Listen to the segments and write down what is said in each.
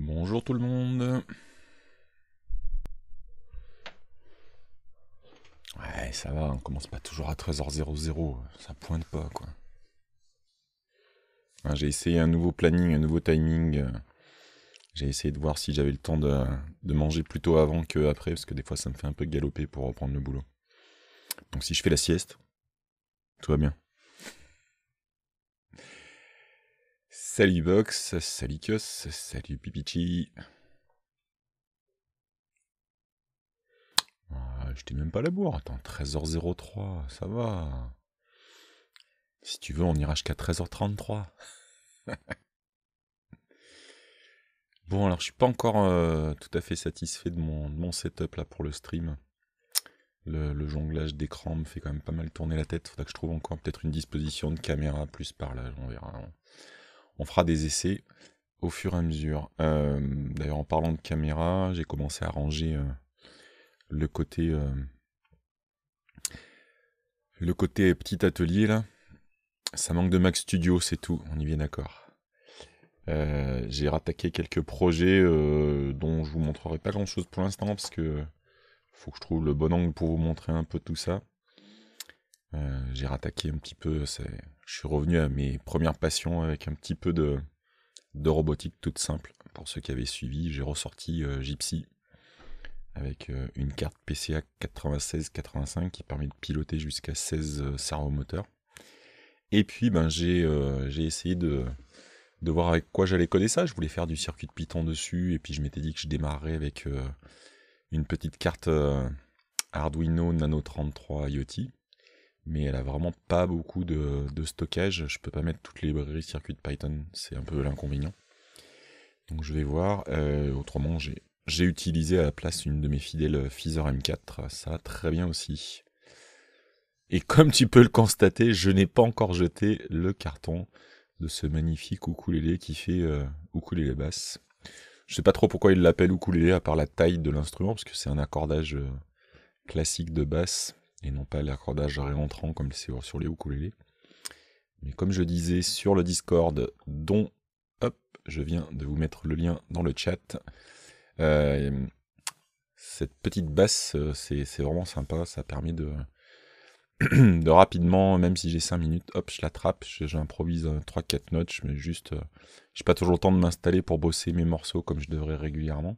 Bonjour tout le monde. Ouais, ça va, on commence pas toujours à 13h00, ça pointe pas quoi. j'ai essayé un nouveau planning, un nouveau timing. J'ai essayé de voir si j'avais le temps de, de manger plutôt avant que après parce que des fois ça me fait un peu galoper pour reprendre le boulot. Donc si je fais la sieste, tout va bien. Salut Box, salut Kios, salut Pipichi. Ah, je t'ai même pas la bourre, attends, 13h03, ça va. Si tu veux, on ira jusqu'à 13h33. bon, alors je suis pas encore euh, tout à fait satisfait de mon, setup là pour le stream. Le, jonglage d'écran me fait quand même pas mal tourner la tête. Faudra que je trouve encore peut-être une disposition de caméra plus par là, on verra on fera des essais au fur et à mesure. Euh, d'ailleurs, en parlant de caméra, j'ai commencé à ranger euh, le côté euh, le côté petit atelier là. Ça manque de Mac Studio, c'est tout. On y vient d'accord. j'ai rattaqué quelques projets dont je vous montrerai pas grand chose pour l'instant parce que faut que je trouve le bon angle pour vous montrer un peu tout ça. Euh, j'ai rattaqué un petit peu, je suis revenu à mes premières passions avec un petit peu de, robotique toute simple. Pour ceux qui avaient suivi, j'ai ressorti euh, Gypsy avec euh, une carte PCA 96-85 qui permet de piloter jusqu'à 16 servomoteurs. Et puis ben, j'ai, essayé de, de voir avec quoi j'allais coder ça. Je voulais faire du circuit de Python dessus et puis je m'étais dit que je démarrerais avec une petite carte Arduino Nano 33 IoT mais elle a vraiment pas beaucoup de, stockage. Je peux pas mettre toutes les librairies circuit de Python, c'est un peu l'inconvénient. Donc je vais voir. Euh, autrement, j'ai utilisé à la place une de mes fidèles Feather M4. Ça très bien aussi. Et comme tu peux le constater, je n'ai pas encore jeté le carton de ce magnifique ukulélé qui fait euh, ukulélé basse. Je sais pas trop pourquoi il l'appelle ukulélé à part la taille de l'instrument, parce que c'est un accordage euh, classique de basse et non pas l'accordage réentrant comme c'est sur les ukulélés. Mais comme je disais sur le Discord, dont hop, je viens de vous mettre le lien dans le chat. Euh, cette petite basse, euh, c'est vraiment sympa, ça permet de, de rapidement, même si j'ai 5 minutes, hop, je l'attrape, j'improvise 3-4 notes, je mets juste, euh, j'ai pas toujours le temps de m'installer pour bosser mes morceaux comme je devrais régulièrement.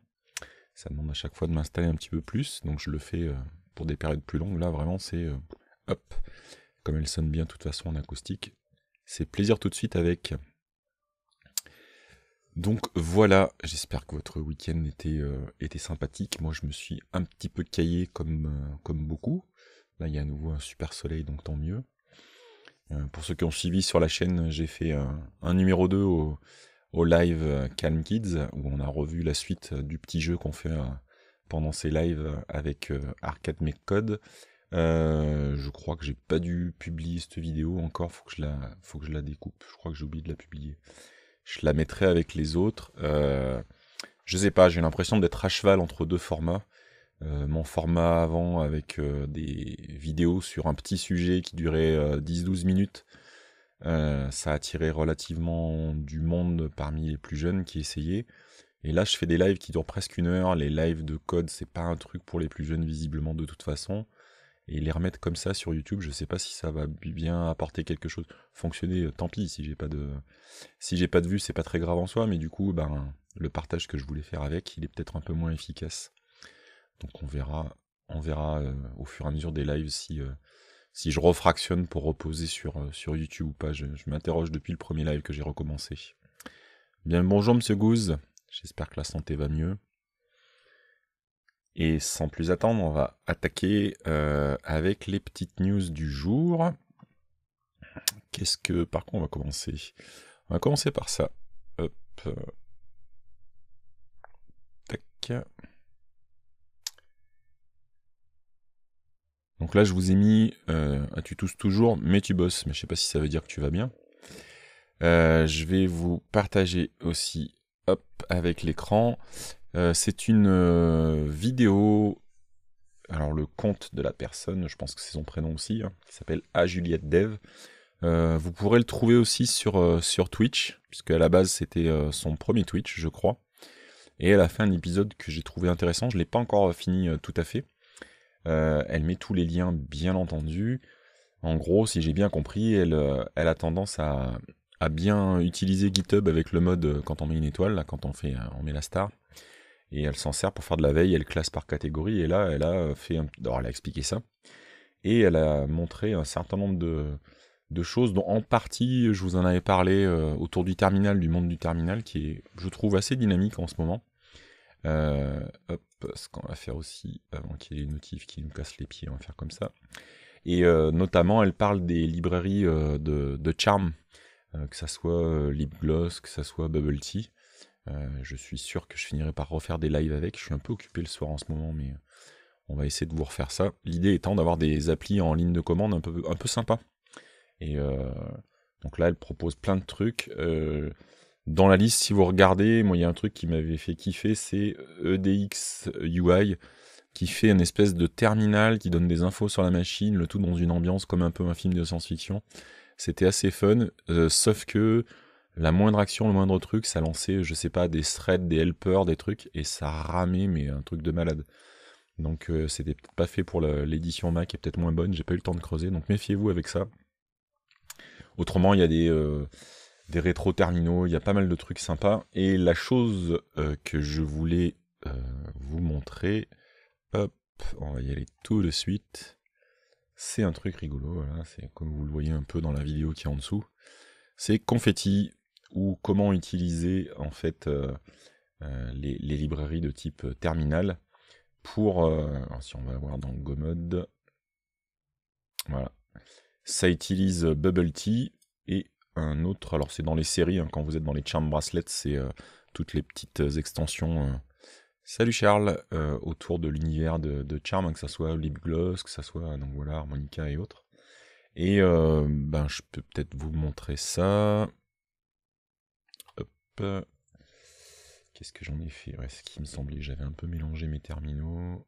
Ça demande à chaque fois de m'installer un petit peu plus, donc je le fais des périodes plus longues. Là, vraiment, c'est euh, hop. Comme elle sonne bien, de toute façon, en acoustique. C'est plaisir tout de suite avec. Donc voilà, j'espère que votre week-end était, euh, était, sympathique. Moi, je me suis un petit peu caillé comme, euh, comme beaucoup. Là, il y a à nouveau un super soleil, donc tant mieux. pour ceux qui ont suivi sur la chaîne, j'ai fait un, numéro 2 au, au live Calm Kids, où on a revu la suite du petit jeu qu'on fait pendant ces lives euh, avec euh, Arcade Make Code, euh, je crois que j'ai pas dû publier cette vidéo encore, faut que je la, faut que je la découpe. Je crois que j'ai de la publier. Je la mettrai avec les autres. Euh, je sais pas, j'ai l'impression d'être à cheval entre deux formats. mon format avant avec des vidéos sur un petit sujet qui durait 10-12 minutes, ça attirait relativement du monde parmi les plus jeunes qui essayaient. Et là, je fais des lives qui durent presque une heure. Les lives de code, c'est pas un truc pour les plus jeunes, visiblement, de toute façon. Et les remettre comme ça sur YouTube, je sais pas si ça va bien apporter quelque chose. Fonctionner, euh, tant pis, si j'ai pas de, si j'ai pas de vue, c'est pas très grave en soi, mais du coup, ben, le partage que je voulais faire avec, il est peut-être un peu moins efficace. Donc on verra, on verra euh, au fur et à mesure des lives si, euh, si je refractionne pour reposer sur, sur YouTube ou pas. Je, m'interroge depuis le premier live que j'ai recommencé. Bien bonjour Monsieur Goose. J'espère que la santé va mieux. Et sans plus attendre, on va attaquer euh, avec les petites news du jour. Qu'est-ce que. Par contre, on va commencer. On va commencer par ça. Donc là, je vous ai mis euh, tu tous toujours Mais tu bosses. Mais je sais pas si ça veut dire que tu vas bien. Euh, je vais vous partager aussi avec l'écran. Euh, c'est une euh, vidéo. Alors le compte de la personne, je pense que c'est son prénom aussi, hein, qui s'appelle A Juliette Dev. Euh, vous pourrez le trouver aussi sur, sur Twitch, puisque à la base c'était son premier Twitch, je crois. Et elle a fait un épisode que j'ai trouvé intéressant, je ne l'ai pas encore fini tout à fait. elle met tous les liens, bien entendu. En gros, si j'ai bien compris, elle, elle a tendance à, bien utiliser GitHub avec le mode euh, quand on met une étoile, là, quand on, fait, euh, on met la star. Et elle s'en sert pour faire de la veille, elle classe par catégorie. Et là, elle a euh, fait elle a expliqué ça. Et elle a montré un certain nombre de, choses dont en partie je vous en avais parlé autour du terminal, du monde du terminal, qui est, je trouve, assez dynamique en ce moment. hop, ce qu'on va faire aussi, avant qu'il y ait les notifs qui nous cassent les pieds, on va faire comme ça. Et notamment, elle parle des librairies de, de Charm, euh, que ça soit euh, lip que ça soit bubble tea. Euh, je suis sûr que je finirai par refaire des lives avec. Je suis un peu occupé le soir en ce moment, mais on va essayer de vous refaire ça. L'idée étant d'avoir des applis en ligne de commande un peu, un peu sympa. Et donc là, elle propose plein de trucs. dans la liste, si vous regardez, moi, il y a un truc qui m'avait fait kiffer, c'est EDX e UI qui fait une espèce de terminal qui donne des infos sur la machine, le tout dans une ambiance comme un peu un film de science-fiction. C'était assez fun, euh, sauf que la moindre action, le moindre truc, ça lançait, je sais pas, des threads, des helpers, des trucs, et ça ramait, mais un truc de malade. Donc euh, c'était peut-être pas fait pour l'édition Mac, et peut-être moins bonne, j'ai pas eu le temps de creuser, donc méfiez-vous avec ça. Autrement, il y a des, euh, des rétro terminaux, il y a pas mal de trucs sympas, et la chose que je voulais vous montrer, hop, on va y aller tout de suite c'est un truc rigolo, c'est comme vous le voyez un peu dans la vidéo qui est en dessous. C'est confetti ou comment utiliser en fait euh, euh, les, librairies de type euh, terminal pour si on va voir dans Gomod voilà ça utilise Bubble Tea et un autre alors c'est dans les séries hein, quand vous êtes dans les Charm Bracelets c'est toutes les petites extensions Salut Charles, euh, autour de l'univers de, de Charm, que ce soit Libgloss, que ça soit euh, donc voilà, Harmonica et autres. Et euh, ben, je peux peut-être vous montrer ça. Qu'est-ce que j'en ai fait ouais, Ce qui me semblait, j'avais un peu mélangé mes terminaux.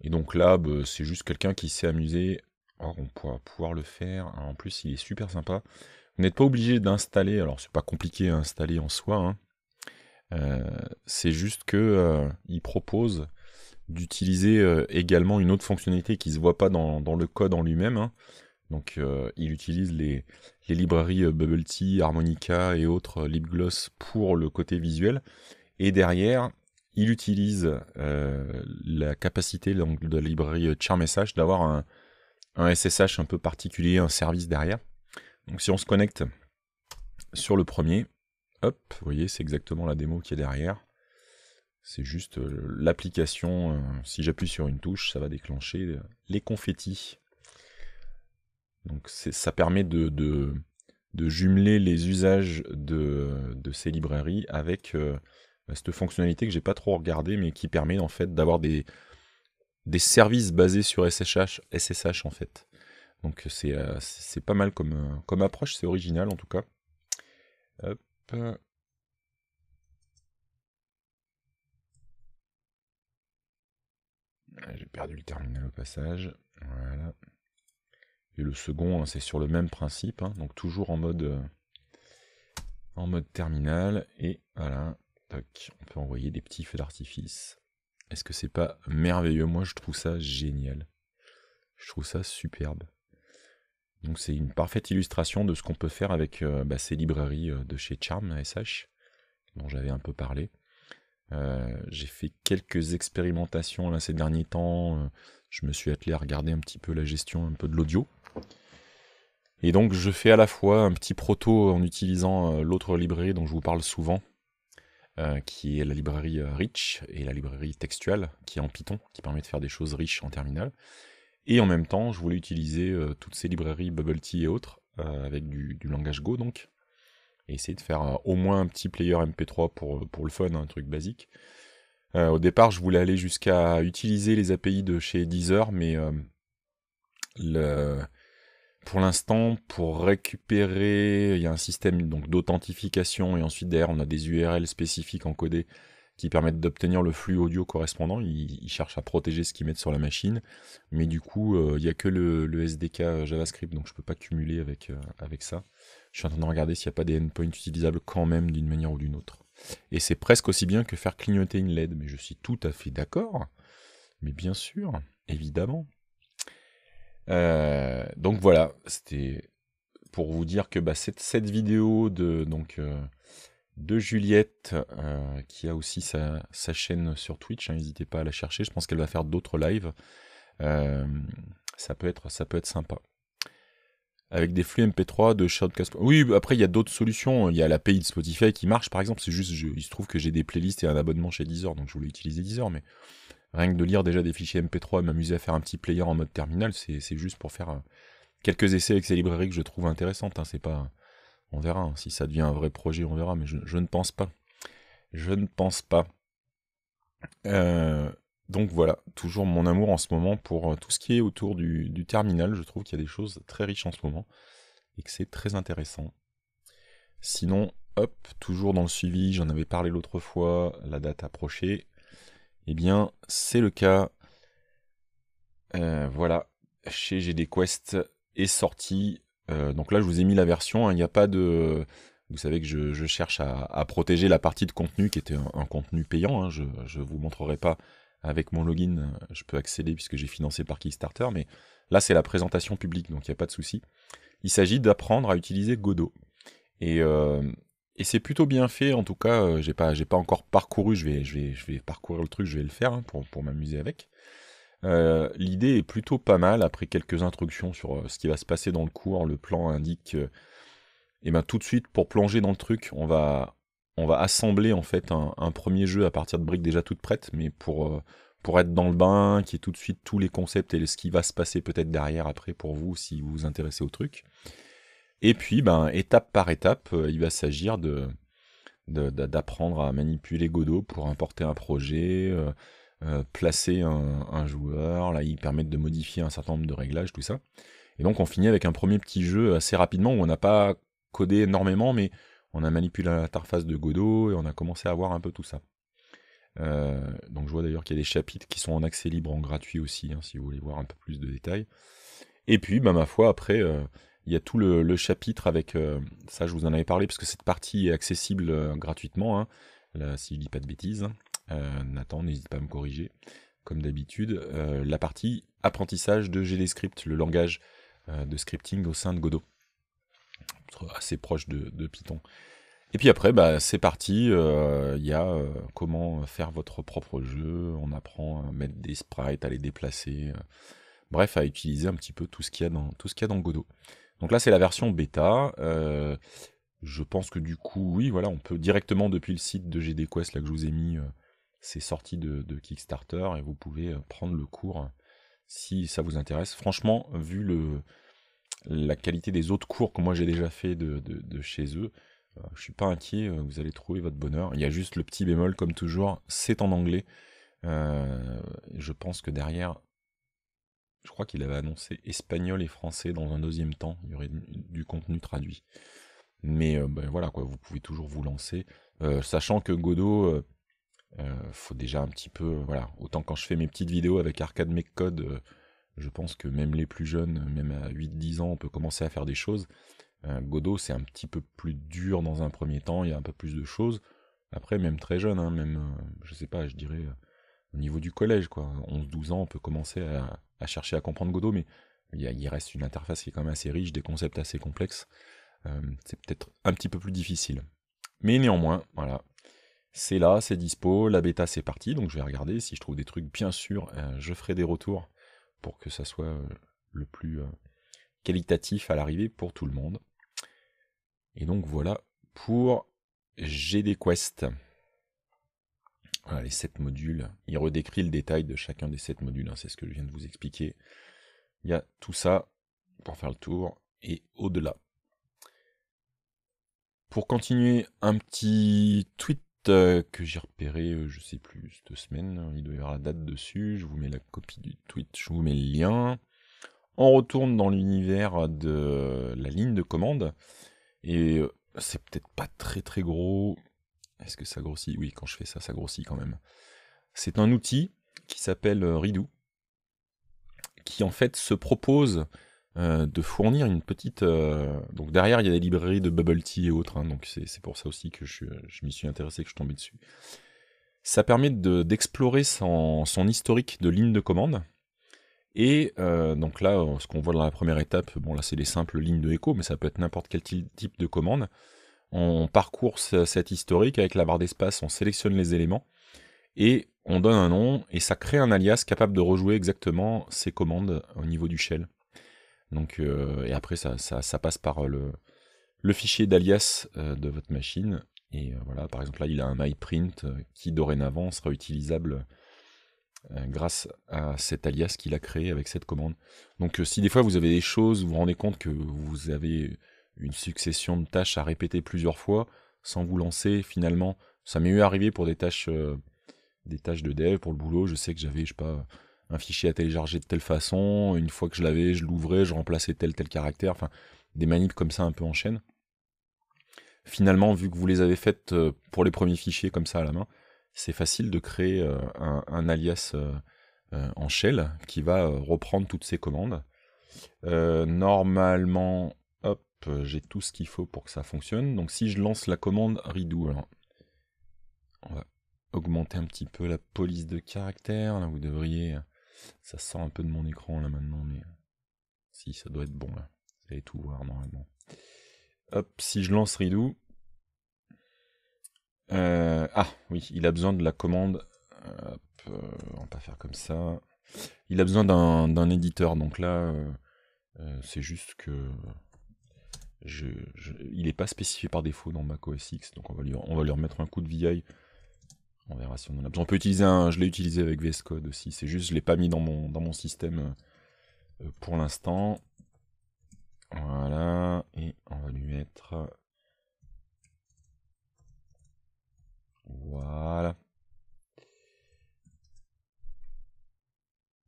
Et donc là, bah, c'est juste quelqu'un qui s'est amusé. Or, on pourra pouvoir le faire. Ah, en plus, il est super sympa. Vous n'êtes pas obligé d'installer, alors c'est pas compliqué à installer en soi, hein. euh, c'est juste que euh, il propose d'utiliser euh, également une autre fonctionnalité qui ne se voit pas dans, le code en lui-même. Hein. Donc il utilise les, librairies Bubble Tea, Harmonica et autres LibGloss pour le côté visuel. Et derrière, il utilise la capacité de la librairie CharMessage d'avoir un SSH un peu particulier, un service derrière. Donc si on se connecte sur le premier, hop, vous voyez, c'est exactement la démo qui est derrière. C'est juste euh, l'application, euh, si j'appuie sur une touche, ça va déclencher euh, les confettis. Donc ça permet de, jumeler les usages de, ces librairies avec cette fonctionnalité que j'ai pas trop regardée, mais qui permet en fait d'avoir des, des services basés sur SSH, SSH en fait. Donc euh, euh, c'est pas mal comme, euh, comme approche, c'est original en tout cas. Ah, j'ai perdu le terminal au passage. Voilà. Et le second, hein, c'est sur le même principe, hein. donc toujours en mode, en mode terminal. Et voilà, on peut envoyer des petits feux d'artifice. Est-ce que c'est pas merveilleux Moi, je trouve ça génial. Je trouve ça superbe. Donc c'est une parfaite illustration de ce qu'on peut faire avec euh, bah, ces librairies euh, de chez Charm SH, dont j'avais un peu parlé. Euh, j'ai fait quelques expérimentations là ces derniers temps. Je me suis attelé à regarder un petit peu la gestion un peu de l'audio. Et donc je fais à la fois un petit proto en utilisant l'autre librairie dont je vous parle souvent, qui est la librairie Rich et la librairie textuelle, qui est en Python, qui permet de faire des choses riches en terminal. Et en même temps, je voulais utiliser euh, toutes ces librairies Bubble Tea et autres, euh, avec du, langage Go donc, et essayer de faire euh, au moins un petit player MP3 pour, pour le fun, hein, un truc basique. au départ, je voulais aller jusqu'à utiliser les API de chez Deezer, mais pour l'instant, pour récupérer, il y a un système d'authentification et ensuite derrière, on a des URL spécifiques encodées qui permettent d'obtenir le flux audio correspondant. Ils, cherchent à protéger ce qu'ils mettent sur la machine, mais du coup, euh, il n'y a que le, SDK JavaScript, donc je ne peux pas cumuler avec, euh, avec ça. Je suis en train de regarder s'il n'y a pas des endpoints utilisables quand même d'une manière ou d'une autre. Et c'est presque aussi bien que faire clignoter une LED, mais je suis tout à fait d'accord. Mais bien sûr, évidemment. Euh, donc voilà, c'était pour vous dire que bah, cette, cette vidéo de donc de Juliette, euh, qui a aussi sa, chaîne sur Twitch. Hein, n'hésitez pas à la chercher. Je pense qu'elle va faire d'autres lives. Euh, ça, peut être, ça peut être sympa. Avec des flux MP3 de Shoutcast. Oui, après, il y a d'autres solutions. Il y a l'API de Spotify qui marche, par exemple. C'est juste, je, il se trouve que j'ai des playlists et un abonnement chez Deezer, donc je voulais utiliser Deezer, mais rien que de lire déjà des fichiers MP3 et m'amuser à faire un petit player en mode terminal, c'est, juste pour faire euh, quelques essais avec ces librairies que je trouve intéressantes. Hein. C'est pas on verra. Hein. Si ça devient un vrai projet, on verra. Mais je, ne pense pas. Je ne pense pas. Euh, donc voilà, toujours mon amour en ce moment pour euh, tout ce qui est autour du, terminal. Je trouve qu'il y a des choses très riches en ce moment et que c'est très intéressant. Sinon, hop, toujours dans le suivi, j'en avais parlé l'autre fois, la date approchée. Eh bien, c'est le cas. Euh, voilà, chez GDQuest est sorti euh, donc là, je vous ai mis la version. Hein. Il n'y a pas de. Vous savez que je, cherche à, protéger la partie de contenu qui était un, contenu payant. Hein. je ne vous montrerai pas avec mon login. Je peux accéder puisque j'ai financé par Kickstarter. Mais là, c'est la présentation publique, donc il n'y a pas de souci. Il s'agit d'apprendre à utiliser Godot. Et, euh, c'est plutôt bien fait. En tout cas, euh, j'ai pas, pas encore parcouru. Je vais, parcourir le truc. Je vais le faire hein, pour m'amuser avec. Euh, l'idée est plutôt pas mal, après quelques instructions sur euh, ce qui va se passer dans le cours, le plan indique et euh, eh ben, tout de suite, pour plonger dans le truc, on va, on va assembler en fait un, premier jeu à partir de briques déjà toutes prêtes, mais pour, pour être dans le bain, qui est tout de suite tous les concepts et ce qui va se passer peut-être derrière après pour vous si vous vous intéressez au truc. Et puis, ben, étape par étape, il va s'agir de d'apprendre à manipuler Godot pour importer un projet, euh, placer un, joueur, là ils permettent de modifier un certain nombre de réglages, tout ça. Et donc on finit avec un premier petit jeu assez rapidement où on n'a pas codé énormément, mais on a manipulé l'interface de Godot et on a commencé à voir un peu tout ça. Euh, donc je vois d'ailleurs qu'il y a des chapitres qui sont en accès libre, en gratuit aussi, hein, si vous voulez voir un peu plus de détails. Et puis, bah, ma foi, après, euh, il y a tout le, chapitre avec, ça je vous en avais parlé, parce que cette partie est accessible gratuitement, hein, là, si je dis pas de bêtises. Euh, Nathan, n'hésite pas à me corriger, comme d'habitude, euh, la partie apprentissage de GDScript, le langage euh, de scripting au sein de Godot, assez proche de, Python. Et puis après, bah, c'est parti, il y a comment faire votre propre jeu, on apprend à mettre des sprites, à les déplacer, bref, à utiliser un petit peu tout ce qu'il y a dans, tout ce qu'il y a dans Godot. Donc là, c'est la version bêta. je pense que du coup, oui, voilà, on peut directement depuis le site de GDQuest, là que je vous ai mis, c'est sorti de, Kickstarter et vous pouvez euh, prendre le cours euh, si ça vous intéresse. Franchement, vu le, la qualité des autres cours que moi j'ai déjà fait de, chez eux, je euh, je suis pas inquiet, vous allez trouver votre bonheur. Il y a juste le petit bémol, comme toujours, c'est en anglais. je pense que derrière, je crois qu'il avait annoncé espagnol et français dans un deuxième temps, il y aurait du contenu traduit. Mais ben voilà, quoi, vous pouvez toujours vous lancer. sachant que Godot euh, faut déjà un petit peu, voilà. Autant quand je fais mes petites vidéos avec Arcade Make Code, euh, je pense que même les plus jeunes, même à 8-10 ans, on peut commencer à faire des choses. Euh, Godot, c'est un petit peu plus dur dans un premier temps, il y a un peu plus de choses. Après, même très jeune, hein, même, je sais pas, je dirais au niveau du collège, quoi. 11-12 ans, on peut commencer à, chercher à comprendre Godot, mais il, reste une interface qui est quand même assez riche, des concepts assez complexes. c'est peut-être un petit peu plus difficile. Mais néanmoins, voilà, c'est là, c'est dispo, la bêta c'est parti, donc je vais regarder, si je trouve des trucs, bien sûr, euh, je ferai des retours pour que ça soit euh, le plus euh, qualitatif à l'arrivée pour tout le monde. Et donc voilà pour GD Quest. les 7 modules, il redécrit le détail de chacun des 7 modules, hein, c'est ce que je viens de vous expliquer. Il y a tout ça pour faire le tour et au-delà. Pour continuer, un petit tweet euh, que j'ai repéré, euh, je sais plus, cette semaine. Hein, il doit y avoir la date dessus. Je vous mets la copie du tweet, je vous mets le lien. On retourne dans l'univers de la ligne de commande. Et euh, c'est peut-être pas très très gros. Est-ce que ça grossit Oui, quand je fais ça, ça grossit quand même. C'est un outil qui s'appelle Ridou, qui en fait se propose euh, de fournir une petite. Euh, donc derrière, il y a des librairies de Bubble Tea et autres, hein, donc c'est pour ça aussi que je, m'y suis intéressé, que je tombais dessus. Ça permet d'explorer son, historique de lignes de commande. Et euh, donc là, ce qu'on voit dans la première étape, bon là c'est les simples lignes de écho, mais ça peut être n'importe quel type de commande. On parcourt cet historique avec la barre d'espace, on sélectionne les éléments et on donne un nom et ça crée un alias capable de rejouer exactement ces commandes au niveau du shell. Donc, euh, et après, ça, ça, passe par euh, le, le fichier d'alias euh, de votre machine. Et voilà, par exemple, là, il a un MyPrint qui dorénavant sera utilisable grâce à cet alias qu'il a créé avec cette commande. Donc si des fois vous avez des choses, vous vous rendez compte que vous avez une succession de tâches à répéter plusieurs fois sans vous lancer finalement, ça m'est eu arrivé pour des tâches des tâches de dev pour le boulot, je sais que j'avais je sais pas un fichier à télécharger de telle façon, une fois que je l'avais, je l'ouvrais, je remplaçais tel tel caractère, enfin des manips comme ça un peu en chaîne. Finalement, vu que vous les avez faites euh, pour les premiers fichiers comme ça à la main, c'est facile de créer euh, un, alias euh, en shell qui va reprendre toutes ces commandes. normalement, hop, j'ai tout ce qu'il faut pour que ça fonctionne. Donc si je lance la commande redo, on va augmenter un petit peu la police de caractère. Là, vous devriez ça sent un peu de mon écran là maintenant, mais euh, si ça doit être bon là. Vous allez tout voir normalement. Hop, si je lance Ridou. Euh, ah oui, il a besoin de la commande. Euh, on va pas faire comme ça. Il a besoin d'un éditeur, donc là, c'est juste que je, il n'est pas spécifié par défaut dans Mac OS X, donc on va, lui, on va lui remettre un coup de VI on verra si on en a On peut utiliser un. Je l'ai utilisé avec VS Code aussi. C'est juste, je ne l'ai pas mis dans mon, dans mon système euh, euh, pour l'instant. Voilà. Et on va lui mettre. Voilà.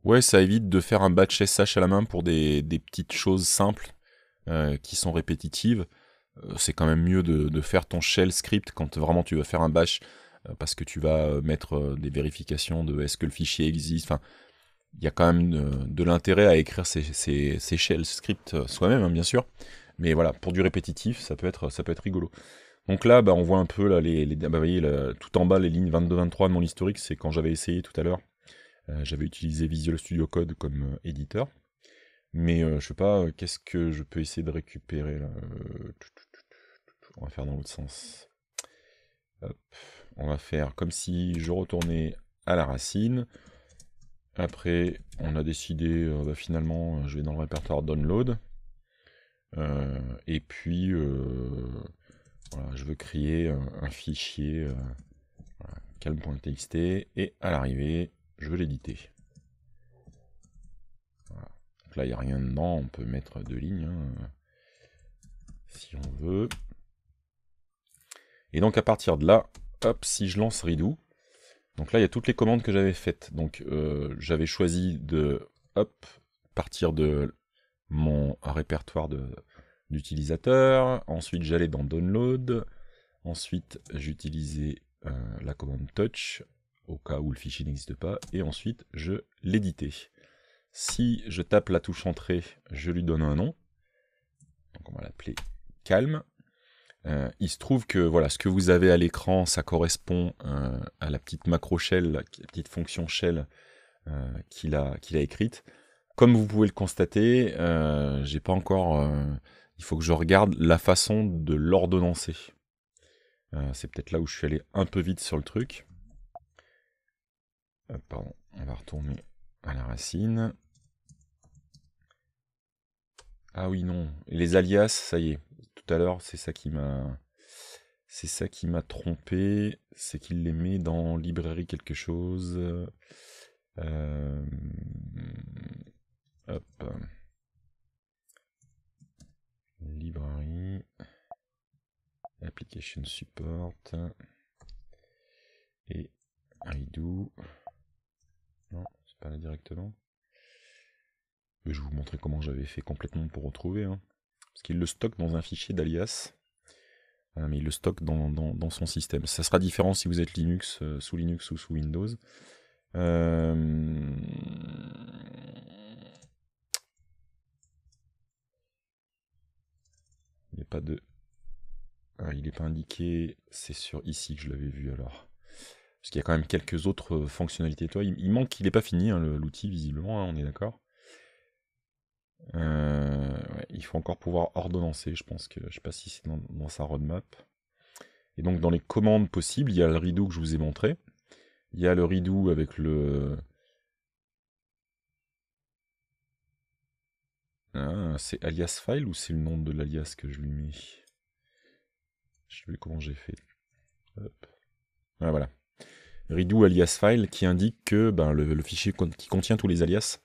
Ouais, ça évite de faire un batch SH à la main pour des, petites choses simples euh, qui sont répétitives. C'est quand même mieux de, de faire ton shell script quand vraiment tu veux faire un batch euh, parce que tu vas euh, mettre euh, des vérifications de est-ce que le fichier existe. il y a quand même de, l'intérêt à écrire ces, shell scripts soi-même, hein, bien sûr. Mais voilà, pour du répétitif, ça peut être, ça peut être rigolo. Donc là, bah, on voit un peu, là, les, bah, tout en bas, les lignes 22-23 de mon historique, c'est quand j'avais essayé tout à l'heure. j'avais utilisé Visual Studio Code comme éditeur. Mais je sais pas, qu'est-ce que je peux essayer de récupérer On va faire dans l'autre sens. Hop on va faire comme si je retournais à la racine. Après, on a décidé, euh, bah, finalement, je vais dans le répertoire download. Euh, et puis, euh, voilà, je veux créer un, fichier voilà, calme.txt et à l'arrivée, je veux l'éditer. là, il n'y a rien dedans, on peut mettre deux lignes hein, si on veut. Et donc à partir de là, hop, si je lance Redo, donc là, il y a toutes les commandes que j'avais faites. Donc euh, j'avais choisi de hop, partir de mon répertoire d'utilisateur, Ensuite, j'allais dans Download. Ensuite, j'utilisais euh, la commande touch au cas où le fichier n'existe pas. Et ensuite, je l'éditais. Si je tape la touche entrée, je lui donne un nom. Donc on va l'appeler calme. Euh, il se trouve que voilà, ce que vous avez à l'écran, ça correspond euh, à la petite macro shell, la petite fonction shell euh, qu'il a, a, écrite. Comme vous pouvez le constater, j'ai pas encore. il faut que je regarde la façon de l'ordonnancer. C'est peut-être là où je suis allé un peu vite sur le truc. pardon, on va retourner à la racine. Ah oui, non. Les alias, ça y est alors c'est ça qui m'a. C'est ça qui m'a trompé, c'est qu'il les met dans librairie quelque chose. Euh, hop. Librairie. Application support. Et Ido. Non, c'est pas là directement. je vais vous montrer comment j'avais fait complètement pour retrouver. Hein parce qu'il le stocke dans un fichier d'alias, euh, mais il le stocke dans, son système. Ça sera différent si vous êtes Linux, euh, sous Linux ou sous Windows. Euh, il pas de... il n'est pas indiqué, c'est sur ici que je l'avais vu alors. Parce qu'il y a quand même quelques autres fonctionnalités. Toi, il, manque, il n'est pas fini hein, l'outil visiblement, hein, on est d'accord. Euh, il faut encore pouvoir ordonnancer, je pense que je ne sais pas si c'est dans, sa roadmap. Et donc dans les commandes possibles, il y a le redo que je vous ai montré. Il y a le redo avec le. Ah, c'est alias file ou c'est le nom de l'alias que je lui mets Je sais plus comment j'ai fait. voilà. redo alias file qui indique que ben, le fichier qui contient tous les alias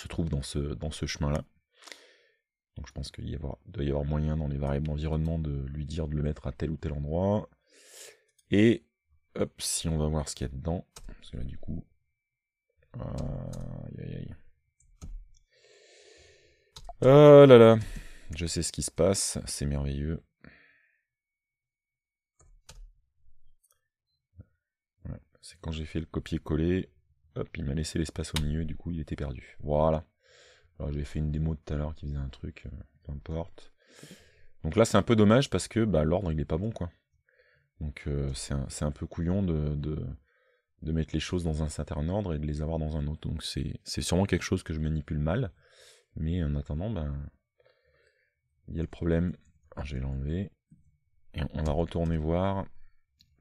se trouve dans ce, dans ce chemin-là. Donc je pense qu'il doit y avoir moyen dans les variables d'environnement de lui dire de le mettre à tel ou tel endroit. Et hop, si on va voir ce qu'il y a dedans, parce que là du coup. Aïe aïe Oh là là, je sais ce qui se passe, c'est merveilleux. c'est quand j'ai fait le copier-coller, il m'a laissé l'espace au milieu, du coup il était perdu. Voilà. Alors j'avais fait une démo tout à l'heure qui faisait un truc, euh, peu importe. Donc là c'est un peu dommage parce que bah, l'ordre il est pas bon quoi. Donc euh, c'est un, peu couillon de, mettre les choses dans un certain ordre et de les avoir dans un autre. Donc c'est sûrement quelque chose que je manipule mal. Mais en attendant, ben il y a le problème. Ah, je vais l'enlever. Et on va retourner voir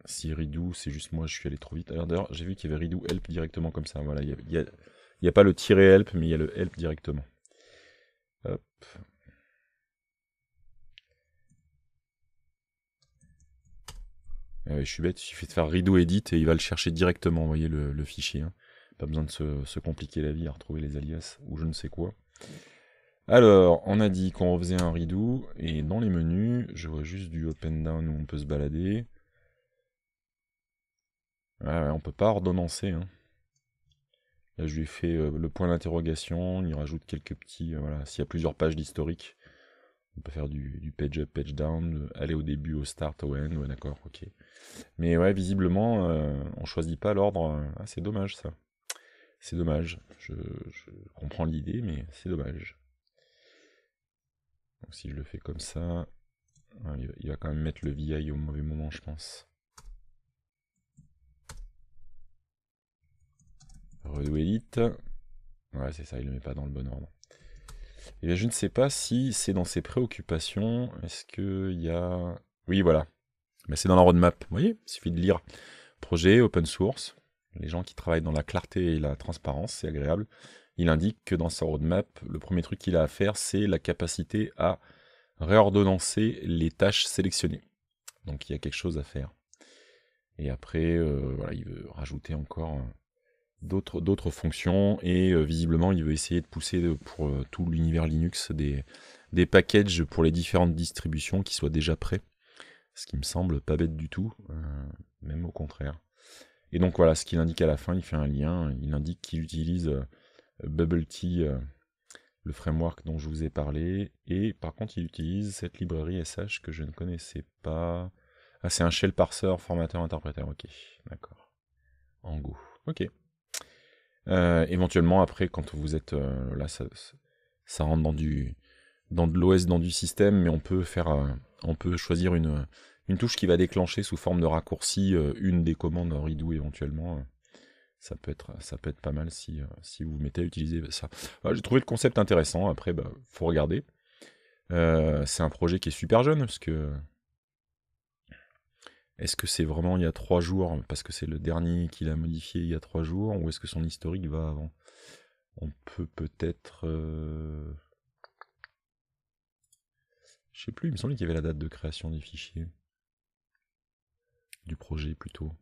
si Ridou, c'est juste moi, je suis allé trop vite. D'ailleurs, j'ai vu qu'il y avait Ridou help directement comme ça. Voilà, il n'y a, pas le tirer help, mais il y a le help directement. Hop. Ah je suis bête, il suffit de faire Ridou edit et il va le chercher directement, vous voyez, le, fichier. Hein. Pas besoin de se, compliquer la vie à retrouver les alias ou je ne sais quoi. Alors, on a dit qu'on refaisait un redo et dans les menus, je vois juste du open down où on peut se balader. Ouais, on peut pas ordonnancer. Hein. Là, je lui fais euh, le point d'interrogation, il y rajoute quelques petits. Euh, voilà, s'il y a plusieurs pages d'historique, on peut faire du, page up, page down, aller au début, au start, au end. d'accord, ok. Mais ouais, visiblement, on euh, on choisit pas l'ordre. Ah, c'est dommage ça. C'est dommage. Je, comprends l'idée, mais c'est dommage. Donc, si je le fais comme ça, il il va quand même mettre le VI au mauvais moment, je pense. Redo Elite. Ouais, c'est ça, il le met pas dans le bon ordre. Et eh je ne sais pas si c'est dans ses préoccupations. Est-ce qu'il y a. Oui, voilà. Mais c'est dans la roadmap. Vous voyez, il suffit de lire. Projet open source. Les gens qui travaillent dans la clarté et la transparence, c'est agréable. Il indique que dans sa roadmap, le premier truc qu'il a à faire, c'est la capacité à réordonnancer les tâches sélectionnées. Donc il y a quelque chose à faire. Et après, euh, voilà, il veut rajouter encore d'autres d'autres fonctions et euh, visiblement il veut essayer de pousser euh, pour euh, tout l'univers Linux des, packages pour les différentes distributions qui soient déjà prêts ce qui me semble pas bête du tout même au contraire et donc voilà ce qu'il indique à la fin il fait un lien il indique qu'il utilise Bubble le framework dont je vous ai parlé et par contre il utilise cette librairie SH que je ne connaissais pas ah c'est un shell parser formateur interpréteur ok d'accord en go, ok euh, éventuellement, après, quand vous êtes euh, là, ça, ça, rentre dans du dans de l'OS, dans du système, mais on peut faire, euh, on peut choisir une, une touche qui va déclencher sous forme de raccourci une des commandes en éventuellement. Ça peut être, ça peut être pas mal si, si vous vous mettez à utiliser ça. Ah, j'ai trouvé le concept intéressant. Après, bah, faut regarder. c'est un projet qui est super jeune parce que est-ce que c'est vraiment il y a trois jours, parce que c'est le dernier qu'il a modifié il y a trois jours, ou est-ce que son historique va avant On peut peut-être... je euh, Je sais plus, il me semble qu'il y avait la date de création des fichiers. Du projet plutôt.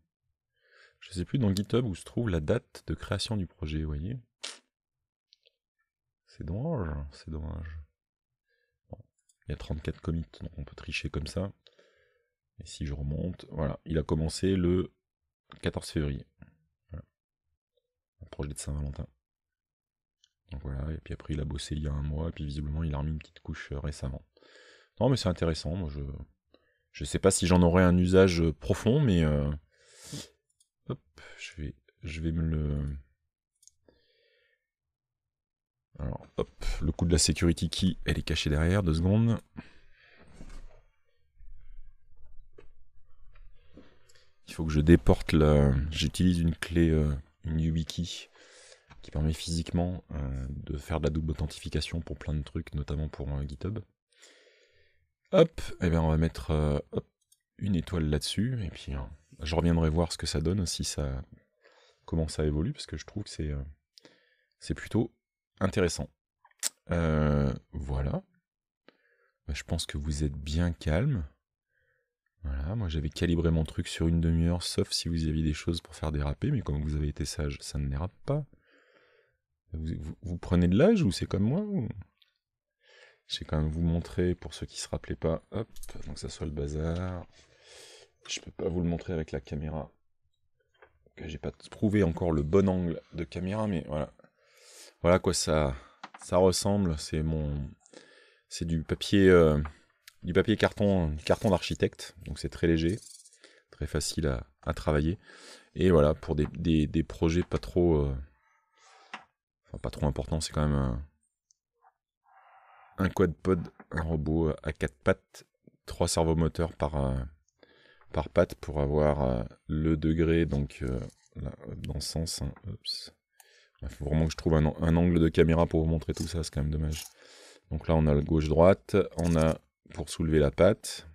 Je sais plus dans GitHub où se trouve la date de création du projet, vous voyez. C'est dommage, c'est dommage. Il y a 34 commits, donc on peut tricher comme ça. Et si je remonte, voilà, il a commencé le 14 février. projet de Saint-Valentin. Donc voilà, et puis après il a bossé il y a un mois, et puis visiblement il a remis une petite couche euh, récemment. Non mais c'est intéressant, moi je. Je sais pas si j'en aurai un usage euh, profond, mais euh, Hop, je vais, je vais me le. Alors, hop, le coup de la security key, elle est cachée derrière, deux secondes. Il faut que je déporte la. J'utilise une clé, euh, une YubiKey, qui permet physiquement euh, de faire de la double authentification pour plein de trucs, notamment pour euh, GitHub. Hop, et eh bien on va mettre une étoile là-dessus, et puis hein, je reviendrai voir ce que ça donne, si ça comment ça évolue, parce que je trouve que c'est c'est plutôt intéressant. voilà. Bah, je pense que vous êtes bien calme. Voilà, moi j'avais calibré mon truc sur une demi-heure, sauf si vous aviez des choses pour faire déraper, mais comme vous avez été sage, ça ne dérape pas. Vous, prenez de l'âge ou c'est comme moi Je vais quand même vous montrer pour ceux qui se rappelaient pas. Hop, donc ça soit le bazar. Je peux pas vous le montrer avec la caméra. J'ai pas trouvé encore le bon angle de caméra, mais voilà. Voilà quoi ça, ça ressemble. C'est mon, c'est du papier. Euh, du papier carton, carton d'architecte, donc c'est très léger, très facile à, travailler. Et voilà, pour des, projets pas trop, euh, pas trop importants, c'est quand même un, quadpod, un robot à quatre pattes, trois servomoteurs par, euh, par patte pour avoir euh, le degré, donc dans ce sens. Hein, Il faut vraiment que je trouve un, un angle de caméra pour vous montrer tout ça, c'est quand même dommage. Donc là, on a le gauche-droite, on a pour soulever la pâte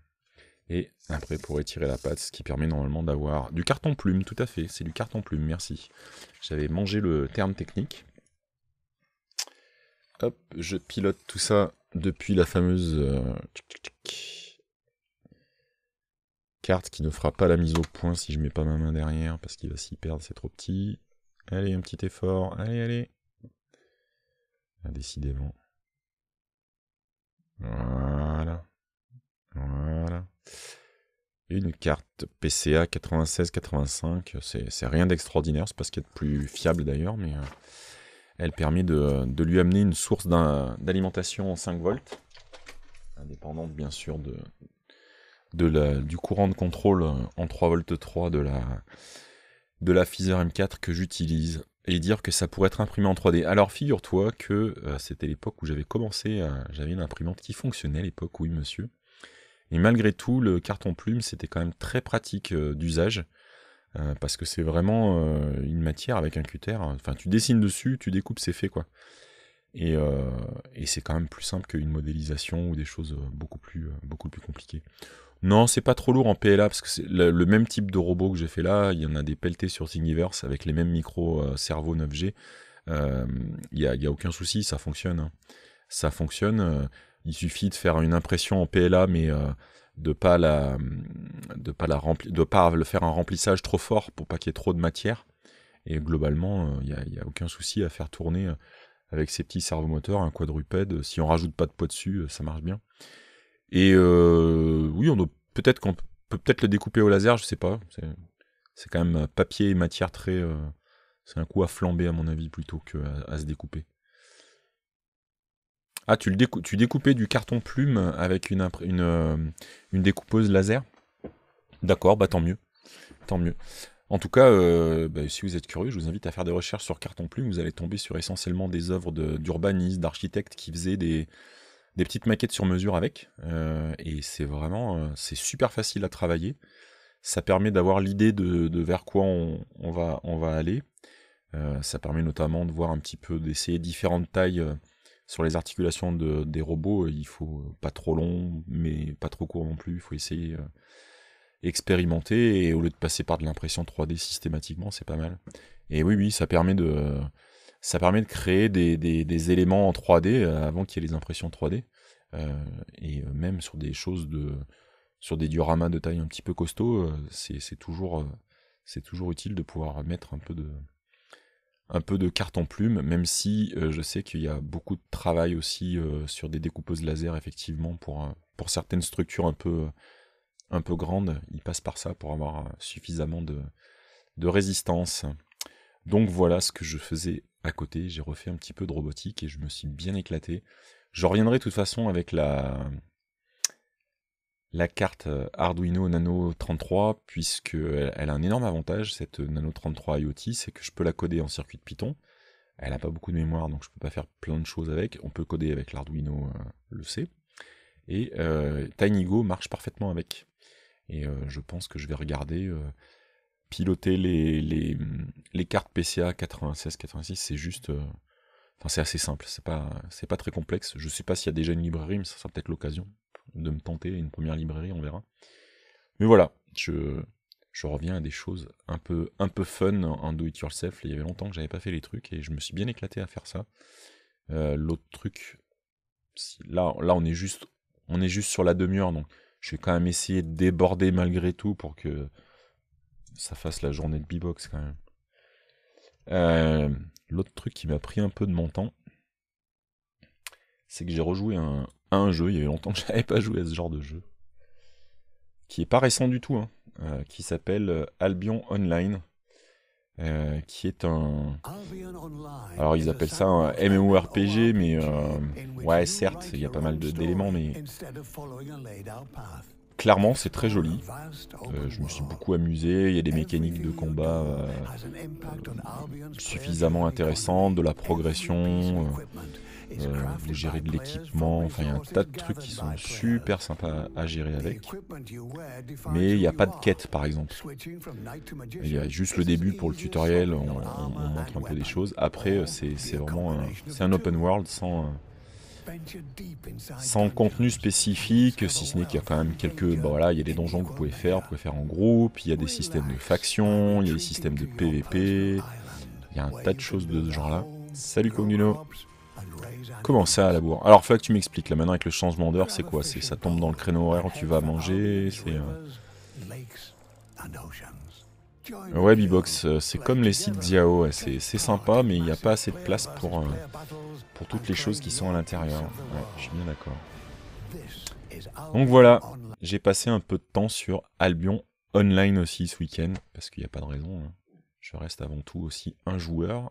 et après pour étirer la pâte, ce qui permet normalement d'avoir du carton plume, tout à fait, c'est du carton plume, merci. J'avais mangé le terme technique. Hop, je pilote tout ça depuis la fameuse euh, carte qui ne fera pas la mise au point si je mets pas ma main derrière parce qu'il va s'y perdre, c'est trop petit. Allez, un petit effort, allez, allez. décidément. Voilà. Voilà. Une carte PCA 96-85, c'est rien d'extraordinaire, c'est parce qu'elle est plus fiable d'ailleurs, mais euh, elle permet de, lui amener une source d'alimentation en 5 volts, indépendante bien sûr de, de la, du courant de contrôle en 3 volts 3 de la, de la M4 que j'utilise et dire que ça pourrait être imprimé en 3D. Alors figure-toi que euh, c'était l'époque où j'avais commencé, j'avais une imprimante qui fonctionnait à l'époque, oui monsieur. Et malgré tout, le carton plume, c'était quand même très pratique euh, d'usage, euh, parce que c'est vraiment une matière avec un cutter. Hein. Enfin, tu dessines dessus, tu découpes, c'est fait quoi. Et, et c'est quand même plus simple qu'une modélisation ou des choses beaucoup plus, beaucoup plus compliquées. Non, c'est pas trop lourd en PLA parce que c'est le, même type de robot que j'ai fait là. Il y en a des pelletés sur Thingiverse avec les mêmes micros euh, cerveaux 9G. Euh, il n'y a, a, aucun souci, ça fonctionne. Hein. Ça fonctionne. Euh, il suffit de faire une impression en PLA, mais de pas la, de pas la de le faire un remplissage trop fort pour pas qu'il y ait trop de matière. Et globalement, il n'y a, aucun souci à faire tourner avec ces petits servomoteurs un quadrupède. Si on rajoute pas de poids dessus, ça marche bien. Et euh, oui, on peut-être qu'on peut peut-être le découper au laser, je sais pas. C'est, c'est quand même papier et matière très. Euh, c'est un coup à flamber, à mon avis, plutôt qu'à à se découper. Ah, tu, le tu découpais du carton plume avec une, euh, une, découpeuse laser D'accord, bah tant mieux. Tant mieux. En tout cas, bah, si vous êtes curieux, je vous invite à faire des recherches sur carton plume. Vous allez tomber sur essentiellement des œuvres de, d'urbanistes, d'architectes qui faisaient des, des petites maquettes sur mesure avec. Euh, et c'est vraiment, euh, c'est super facile à travailler. Ça permet d'avoir l'idée de, vers quoi on, va, on va aller. Euh, ça permet notamment de voir un petit peu, d'essayer différentes tailles sur les articulations de, des robots. Il faut pas trop long, mais pas trop court non plus. Il faut essayer expérimenter. Et au lieu de passer par de l'impression 3D systématiquement, c'est pas mal. Et oui, oui, ça permet de ça permet de créer des, éléments en 3D euh, avant qu'il y ait les impressions 3D. Euh, et euh, même sur des choses de. sur des dioramas de taille un petit peu costaud, c'est toujours, utile de pouvoir mettre un peu de, un en plume, même si je sais qu'il y a beaucoup de travail aussi sur des découpeuses laser, effectivement, pour, certaines structures un peu, grandes, Il passe par ça pour avoir suffisamment de résistance. Donc voilà ce que je faisais à côté, j'ai refait un petit peu de robotique et je me suis bien éclaté. Je reviendrai de toute façon avec la, la carte euh, Arduino Nano 33, puisqu'elle elle a un énorme avantage, cette Nano 33 IoT, c'est que je peux la coder en circuit de Python. Elle n'a pas beaucoup de mémoire, donc je ne peux pas faire plein de choses avec. On peut coder avec l'Arduino, euh, le C. Et euh, TinyGo marche parfaitement avec. Et je pense que je vais regarder piloter les, les, les cartes PCA 96-86, c'est juste. Euh, enfin, c'est assez simple, c'est pas, pas très complexe. Je sais pas s'il y a déjà une librairie, mais ça sera peut-être l'occasion de me tenter une première librairie, on verra. Mais voilà, je, je reviens à des choses un peu, un peu fun en do-it-yourself. Il y avait longtemps que j'avais pas fait les trucs et je me suis bien éclaté à faire ça. Euh, l'autre truc, là, là on, est juste, on est juste sur la demi-heure, donc je vais quand même essayer de déborder malgré tout pour que ça fasse la journée de b quand même. Euh, l'autre truc qui m'a pris un peu de mon temps, c'est que j'ai rejoué un, jeu, il y a longtemps que j'avais pas joué à ce genre de jeu, qui est pas récent du tout, hein, euh, qui s'appelle Albion Online, euh, qui est un... Alors ils appellent ça un MMORPG, mais... ouais certes, il y a pas mal d'éléments, mais clairement, c'est très joli. Euh, je me suis beaucoup amusé. Il y a des mécaniques de combat euh, suffisamment intéressantes, de la progression, euh, vous gérez de l'équipement. Enfin, il y a un tas de trucs qui sont super sympas à gérer avec. Mais il n'y a pas de quête, par exemple. Il y a juste le début pour le tutoriel. On, montre un peu des choses. Après, c'est vraiment un open world sans sans contenu spécifique, si ce n'est qu'il y a quand même quelques... Bon, bah voilà, il y a des donjons que vous pouvez faire, vous pouvez faire en groupe, il y a des systèmes de factions, il y a des systèmes de PVP, il y a un tas de choses de ce genre-là. Salut Cognino Comment ça à la bourre Alors, faut que tu m'expliques, là maintenant avec le changement d'heure, c'est quoi C'est ça tombe dans le créneau horaire où tu vas manger, c'est... Euh, ouais, euh, c'est comme les sites Diao, c'est sympa, mais il n'y a pas assez de place pour... Euh, toutes les choses qui sont à l'intérieur. je suis bien d'accord. Donc voilà, j'ai passé un peu de temps sur Albion Online aussi ce week-end, parce qu'il n'y a pas de raison. Hein. Je reste avant tout aussi un joueur.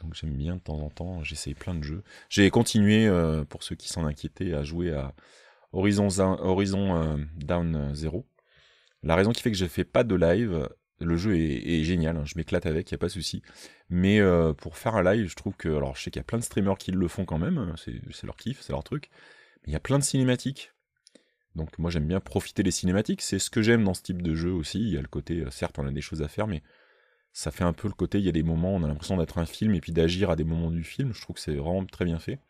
Donc j'aime bien de temps en temps, j'essaye plein de jeux. J'ai continué, euh, pour ceux qui s'en inquiétaient, à jouer à Horizon, Horizon euh, Down euh, Zero. La raison qui fait que je ne fais pas de live, le jeu est, génial, hein, je m'éclate avec, il n'y a pas de souci. Mais euh, pour faire un live, je trouve que. Alors, je sais qu'il y a plein de streamers qui le font quand même, hein, c'est leur kiff, c'est leur truc. Mais il y a plein de cinématiques. Donc, moi, j'aime bien profiter des cinématiques. C'est ce que j'aime dans ce type de jeu aussi. Il y a le côté, euh, certes, on a des choses à faire, mais ça fait un peu le côté. Il y a des moments, on a l'impression d'être un film et puis d'agir à des moments du film. Je trouve que c'est vraiment très bien fait.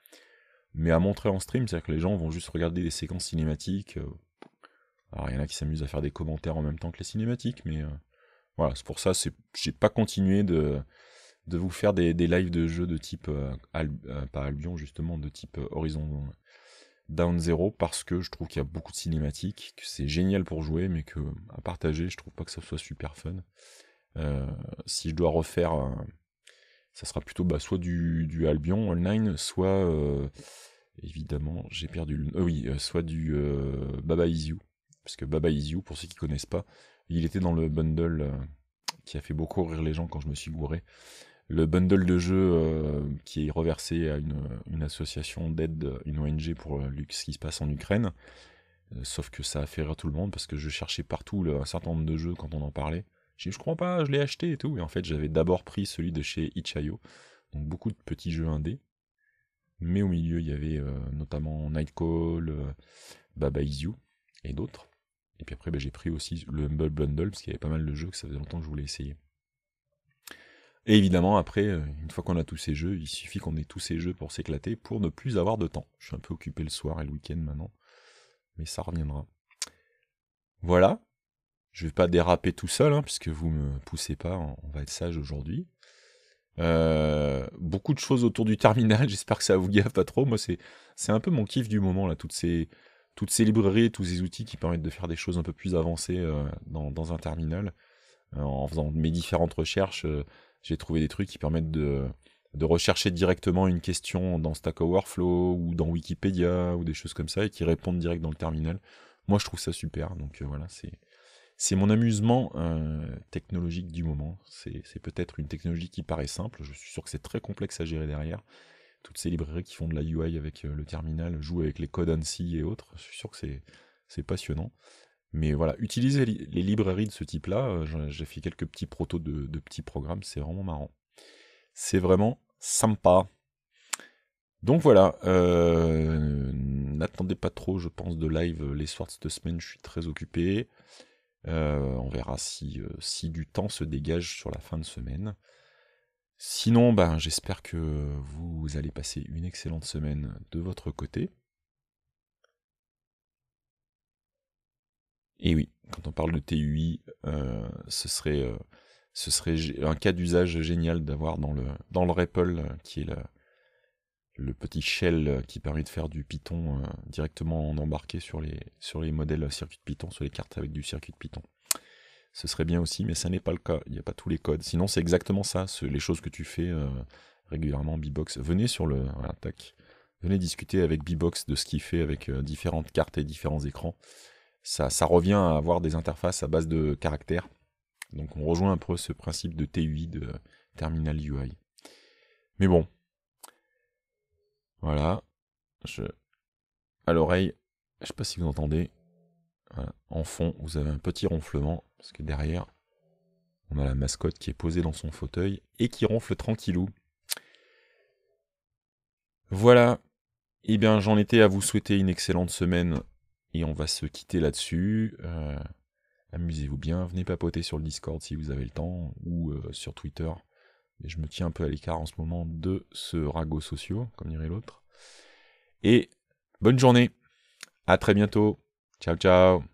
Mais à montrer en stream, c'est-à-dire que les gens vont juste regarder des séquences cinématiques. Euh, alors, il y en a qui s'amusent à faire des commentaires en même temps que les cinématiques, mais. Voilà, c'est pour ça, je j'ai pas continué de, de vous faire des, des lives de jeux de type, euh, euh, Albion justement, de type euh, Horizon Down Zero, parce que je trouve qu'il y a beaucoup de cinématiques, que c'est génial pour jouer, mais que à partager, je trouve pas que ça soit super fun. si je dois refaire, ça sera plutôt bah, soit du, du, Albion Online, soit évidemment, j'ai perdu oui, soit du Baba Is You. Parce que Baba Is You, pour ceux qui connaissent pas, il était dans le bundle euh, qui a fait beaucoup rire les gens quand je me suis gouré. Le bundle de jeux euh, qui est reversé à une, association d'aide, une ONG pour euh, ce qui se passe en Ukraine. sauf que ça a fait rire tout le monde parce que je cherchais partout un certain nombre de jeux quand on en parlait. J'ai je crois pas, je l'ai acheté et tout. Et en fait, j'avais d'abord pris celui de chez Itch.io. Donc beaucoup de petits jeux indés. Mais au milieu, il y avait notamment Nightcall, Baba Is You et d'autres. Et puis après, ben, j'ai pris aussi le Humble Bundle, parce qu'il y avait pas mal de jeux que ça faisait longtemps que je voulais essayer. Et évidemment, après, euh, une fois qu'on a tous ces jeux, il suffit qu'on ait tous ces jeux pour s'éclater, pour ne plus avoir de temps. Je suis un peu occupé le soir et le week-end maintenant, mais ça reviendra. Voilà. Je vais pas déraper tout seul, hein, puisque vous me poussez pas, on va être sage aujourd'hui. Euh, beaucoup de choses autour du terminal, j'espère que ça vous gaffe pas trop. Moi, c'est, c'est un peu mon kiff du moment, là, toutes ces, toutes ces librairies, tous ces outils qui permettent de faire des choses un peu plus avancées euh, dans, un terminal. Euh, en faisant mes différentes recherches, euh, j'ai trouvé des trucs qui permettent de, rechercher directement une question dans Stack Overflow ou dans Wikipédia ou des choses comme ça et qui répondent direct dans le terminal. Moi, je trouve ça super. Donc voilà, c'est mon amusement technologique du moment. C'est peut-être une technologie qui paraît simple. Je suis sûr que c'est très complexe à gérer derrière, toutes ces librairies qui font de la UI avec euh, le terminal, jouent avec les codes ANSI et autres. Je suis sûr que c'est passionnant. Mais voilà, utiliser les librairies de ce type-là, euh, j'ai fait quelques petits protos de, petits programmes, c'est vraiment marrant. C'est vraiment sympa. Donc voilà, euh, n'attendez pas trop, je pense, de live les soirs de semaine, je suis très occupé. on verra si, du temps se dégage sur la fin de semaine. Sinon, ben, j'espère que vous allez passer une excellente semaine de votre côté. Et oui, quand on parle de TUI, euh, ce, serait, euh, ce serait un cas d'usage génial d'avoir dans le, dans le REPL, euh, qui est le petit shell qui permet de faire du Python directement en embarqué sur les, sur les modèles circuit Python, sur les cartes avec du circuit Python ce serait bien aussi, mais ça n'est pas le cas. Il n'y a pas tous les codes. Sinon, c'est exactement ça, les choses que tu fais euh, régulièrement en Venez sur le. Venez discuter avec Bbox de ce qu'il fait avec euh, différentes cartes et différents écrans. Ça, ça revient à avoir des interfaces à base de caractères. Donc on rejoint un peu ce principe de TUI, de Terminal UI. Mais bon. Voilà. Je... À l'oreille, je sais pas si vous entendez, en fond, vous avez un petit ronflement, parce que derrière, on a la mascotte qui est posée dans son fauteuil et qui ronfle tranquillou. Voilà. Eh bien, j'en étais à vous souhaiter une excellente semaine et on va se quitter là-dessus. Euh, amusez-vous bien, venez papoter sur le Discord si vous avez le temps ou euh, sur Twitter. je me tiens un peu à l'écart en ce moment de ce ragot sociaux, comme dirait l'autre. Et bonne journée. À très bientôt. chào chào